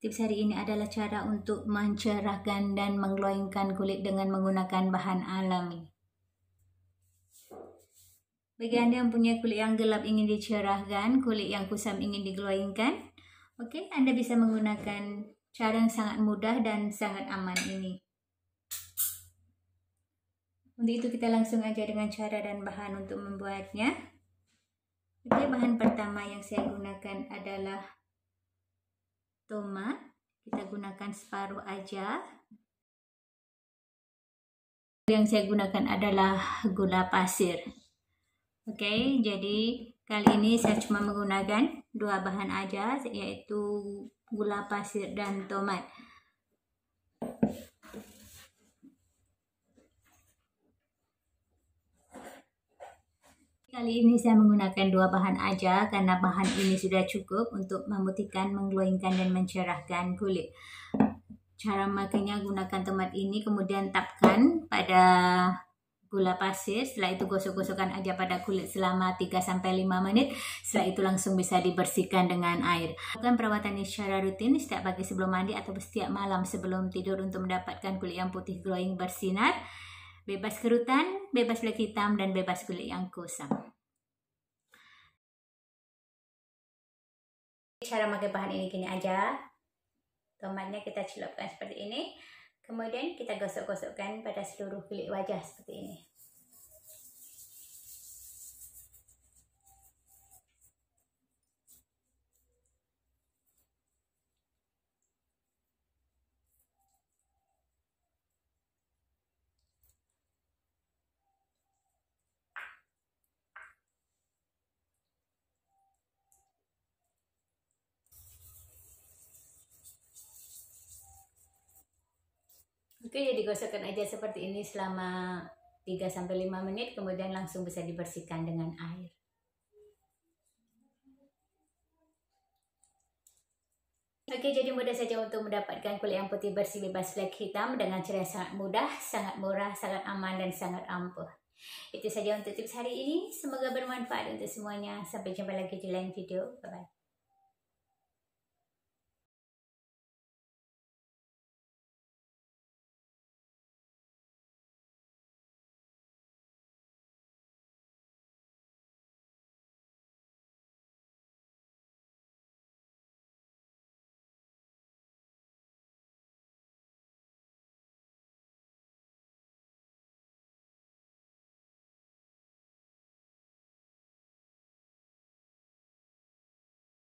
Tips hari ini adalah cara untuk mencerahkan dan mengglowingkan kulit dengan menggunakan bahan alami. Bagi Anda yang punya kulit yang gelap ingin dicerahkan, kulit yang kusam ingin diglowingkan, oke, okay, Anda bisa menggunakan cara yang sangat mudah dan sangat aman ini. Untuk itu kita langsung aja dengan cara dan bahan untuk membuatnya. Oke, okay, bahan pertama yang saya gunakan adalah tomat kita gunakan separuh aja yang saya gunakan adalah gula pasir oke okay, jadi kali ini saya cuma menggunakan dua bahan aja yaitu gula pasir dan tomat Kali ini saya menggunakan dua bahan aja karena bahan ini sudah cukup untuk memutihkan, mengglowingkan dan mencerahkan kulit. Cara makanya gunakan tomat ini kemudian tapkan pada gula pasir, setelah itu gosok-gosokkan aja pada kulit selama 3 sampai 5 menit. Setelah itu langsung bisa dibersihkan dengan air. Lakukan perawatan ini secara rutin setiap pagi sebelum mandi atau setiap malam sebelum tidur untuk mendapatkan kulit yang putih glowing bersinar. bebas kerutan, bebas kulit hitam dan bebas kulit yang kosong. Cara memakai bahan ini gini aja. Tomatnya kita celupkan seperti ini. Kemudian kita gosok-gosokkan pada seluruh kulit wajah seperti ini. Oke, ya digosokkan aja seperti ini selama 3-5 menit, kemudian langsung bisa dibersihkan dengan air. Oke, jadi mudah saja untuk mendapatkan kulit yang putih bersih bebas flek hitam dengan cara yang sangat mudah, sangat murah, sangat aman, dan sangat ampuh. Itu saja untuk tips hari ini. Semoga bermanfaat untuk semuanya. Sampai jumpa lagi di lain video. Bye-bye.